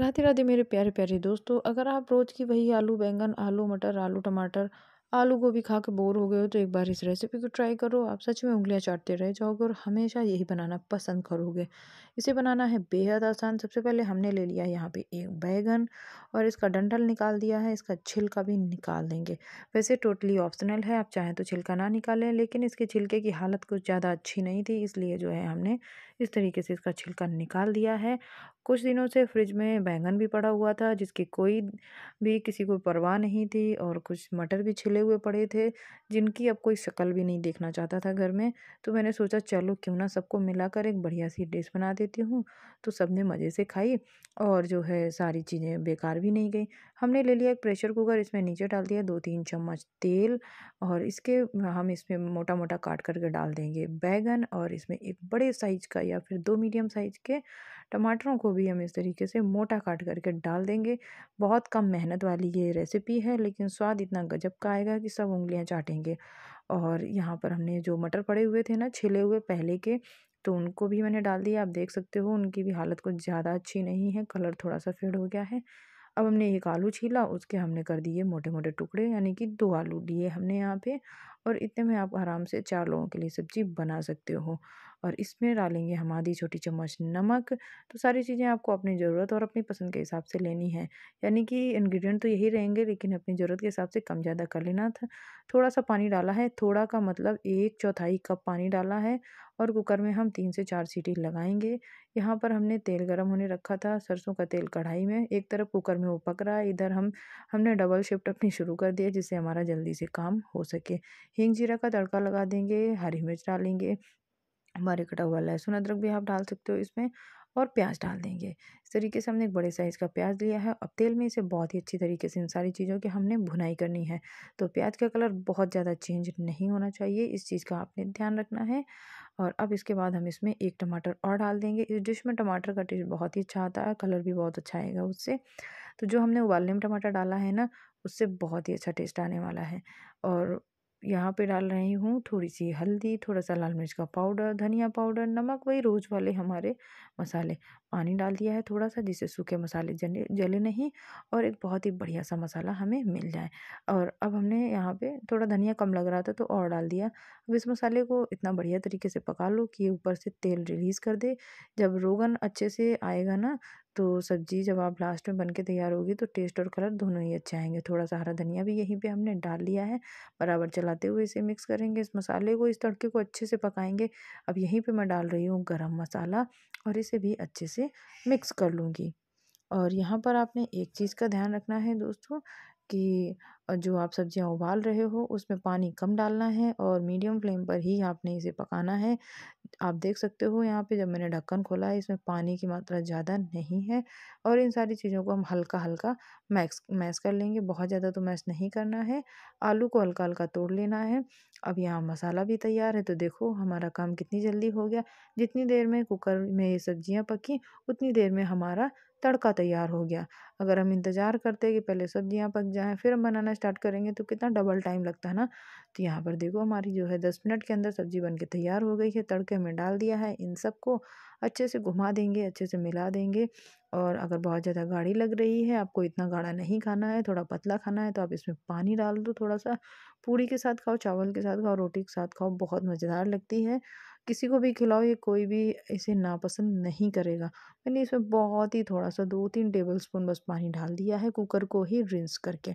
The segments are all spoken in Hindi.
राधे राधे मेरे प्यारे प्यारे दोस्तों अगर आप रोज़ की वही आलू बैंगन आलू मटर आलू टमाटर आलू गोभी खा के बोर हो गए हो तो एक बार इस रेसिपी को ट्राई करो आप सच में उंगलियां चाटते रह जाओगे और हमेशा यही बनाना पसंद करोगे इसे बनाना है बेहद आसान सबसे पहले हमने ले लिया यहाँ पे एक बैगन और इसका डंडल निकाल दिया है इसका छिलका भी निकाल देंगे वैसे टोटली ऑप्शनल है आप चाहें तो छिलका ना निकालें लेकिन इसके छिलके की हालत कुछ ज़्यादा अच्छी नहीं थी इसलिए जो है हमने इस तरीके से इसका छिलका निकाल दिया है कुछ दिनों से फ्रिज में बैंगन भी पड़ा हुआ था जिसकी कोई भी किसी को परवाह नहीं थी और कुछ मटर भी छिले हुए पड़े थे जिनकी अब कोई शक्ल भी नहीं देखना चाहता था घर में तो मैंने सोचा चलो क्यों ना सबको मिलाकर एक बढ़िया सी डिश बना देती हूँ तो सब ने मज़े से खाई और जो है सारी चीज़ें बेकार भी नहीं गई हमने ले लिया एक प्रेशर कुकर इसमें नीचे डाल दिया दो तीन चम्मच तेल और इसके हम इसमें मोटा मोटा काट करके डाल देंगे बैगन और इसमें एक बड़े साइज का या फिर दो मीडियम साइज़ के टमाटरों को भी हम इस तरीके से मोटा काट करके डाल देंगे बहुत कम मेहनत वाली ये रेसिपी है लेकिन स्वाद इतना गजब का आएगा कि सब उंगलियां चाटेंगे और यहाँ पर हमने जो मटर पड़े हुए थे ना छिले हुए पहले के तो उनको भी मैंने डाल दिया आप देख सकते हो उनकी भी हालत कुछ ज़्यादा अच्छी नहीं है कलर थोड़ा सा फेड हो गया है अब हमने एक आलू छीला उसके हमने कर दिए मोटे मोटे टुकड़े यानी कि दो आलू लिए हमने यहाँ पे और इतने में आप आराम से चार लोगों के लिए सब्जी बना सकते हो और इसमें डालेंगे हम आधी छोटी चम्मच नमक तो सारी चीज़ें आपको अपनी ज़रूरत और अपनी पसंद के हिसाब से लेनी है यानी कि इंग्रेडिएंट तो यही रहेंगे लेकिन अपनी ज़रूरत के हिसाब से कम ज़्यादा कर लेना था थोड़ा सा पानी डाला है थोड़ा का मतलब एक चौथाई कप पानी डाला है और कुकर में हम तीन से चार सीटी लगाएंगे यहाँ पर हमने तेल गर्म होने रखा था सरसों का तेल कढ़ाई में एक तरफ कुकर में वो पक रहा है इधर हम हमने डबल शिफ्ट अपनी शुरू कर दिया जिससे हमारा जल्दी से काम हो सके हींग जीरा का तड़का लगा देंगे हरी मिर्च डालेंगे हमारे कटा हुआ लहसुन अदरक भी आप डाल सकते हो इसमें और प्याज डाल देंगे इस तरीके से हमने एक बड़े साइज़ का प्याज लिया है अब तेल में इसे बहुत ही अच्छी तरीके से इन सारी चीज़ों की हमने भुनाई करनी है तो प्याज का कलर बहुत ज़्यादा चेंज नहीं होना चाहिए इस चीज़ का आपने ध्यान रखना है और अब इसके बाद हम इसमें एक टमाटर और डाल देंगे इस डिश में टमाटर का टेस्ट बहुत ही अच्छा आता है कलर भी बहुत अच्छा आएगा उससे तो जो हमने उबालने में टमाटर डाला है ना उससे बहुत ही अच्छा टेस्ट आने वाला है और यहाँ पे डाल रही हूँ थोड़ी सी हल्दी थोड़ा सा लाल मिर्च का पाउडर धनिया पाउडर नमक वही रोज़ वाले हमारे मसाले पानी डाल दिया है थोड़ा सा जिससे सूखे मसाले जले जले नहीं और एक बहुत ही बढ़िया सा मसाला हमें मिल जाए और अब हमने यहाँ पे थोड़ा धनिया कम लग रहा था तो और डाल दिया अब इस मसाले को इतना बढ़िया तरीके से पका लो कि ऊपर से तेल रिलीज़ कर दे जब रोगन अच्छे से आएगा ना तो सब्ज़ी जब आप लास्ट में बनके तैयार होगी तो टेस्ट और कलर दोनों ही अच्छे आएंगे थोड़ा सा हरा धनिया भी यहीं पे हमने डाल लिया है बराबर चलाते हुए इसे मिक्स करेंगे इस मसाले को इस तड़के को अच्छे से पकाएंगे अब यहीं पे मैं डाल रही हूँ गरम मसाला और इसे भी अच्छे से मिक्स कर लूँगी और यहाँ पर आपने एक चीज़ का ध्यान रखना है दोस्तों कि जो आप सब्जियाँ उबाल रहे हो उसमें पानी कम डालना है और मीडियम फ्लेम पर ही आपने इसे पकाना है आप देख सकते हो यहाँ पे जब मैंने ढक्कन खोला है इसमें पानी की मात्रा ज़्यादा नहीं है और इन सारी चीज़ों को हम हल्का हल्का मैक्स मैश कर लेंगे बहुत ज़्यादा तो मैश नहीं करना है आलू को हल्का हल्का तोड़ लेना है अब यहाँ मसाला भी तैयार है तो देखो हमारा काम कितनी जल्दी हो गया जितनी देर में कुकर में ये सब्जियाँ पकी उतनी देर में हमारा तड़का तैयार हो गया अगर हम इंतज़ार करते हैं कि पहले सब्जियां पक जाएं फिर हम बनाना स्टार्ट करेंगे तो कितना डबल टाइम लगता है ना तो यहाँ पर देखो हमारी जो है दस मिनट के अंदर सब्जी बन के तैयार हो गई है तड़के में डाल दिया है इन सबको अच्छे से घुमा देंगे अच्छे से मिला देंगे और अगर बहुत ज़्यादा गाढ़ी लग रही है आपको इतना गाढ़ा नहीं खाना है थोड़ा पतला खाना है तो आप इसमें पानी डाल दो थोड़ा सा पूड़ी के साथ खाओ चावल के साथ खाओ रोटी के साथ खाओ बहुत मज़ेदार लगती है किसी को भी खिलाओ ये कोई भी इसे नापसंद नहीं करेगा मैंने इसमें बहुत ही थोड़ा सा दो तीन टेबल स्पून बस पानी डाल दिया है कुकर को ही रिंस करके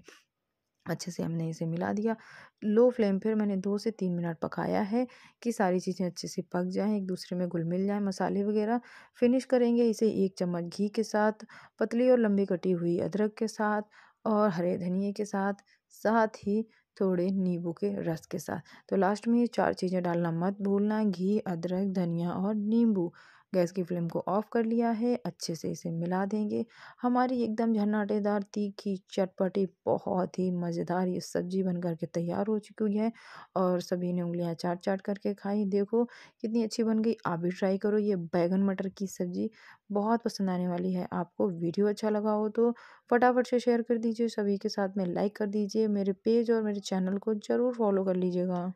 अच्छे से हमने इसे मिला दिया लो फ्लेम पर मैंने दो से तीन मिनट पकाया है कि सारी चीज़ें अच्छे से पक जाएं एक दूसरे में घुल मिल जाए मसाले वगैरह फिनिश करेंगे इसे एक चम्मच घी के साथ पतली और लंबी कटी हुई अदरक के साथ और हरे धनिए के साथ साथ ही थोड़े नींबू के रस के साथ तो लास्ट में ये चार चीज़ें डालना मत भूलना घी अदरक धनिया और नींबू गैस की फ्लेम को ऑफ़ कर लिया है अच्छे से इसे मिला देंगे हमारी एकदम झन्नाटेदार तीखी चटपटी बहुत ही मज़ेदार ये सब्जी बन के तैयार हो चुकी है और सभी ने उंगलियाँ चाट चाट करके खाई देखो कितनी अच्छी बन गई आप भी ट्राई करो ये बैगन मटर की सब्ज़ी बहुत पसंद आने वाली है आपको वीडियो अच्छा लगा हो तो फटाफट से शेयर कर दीजिए सभी के साथ में लाइक कर दीजिए मेरे पेज और मेरे चैनल को ज़रूर फॉलो कर लीजिएगा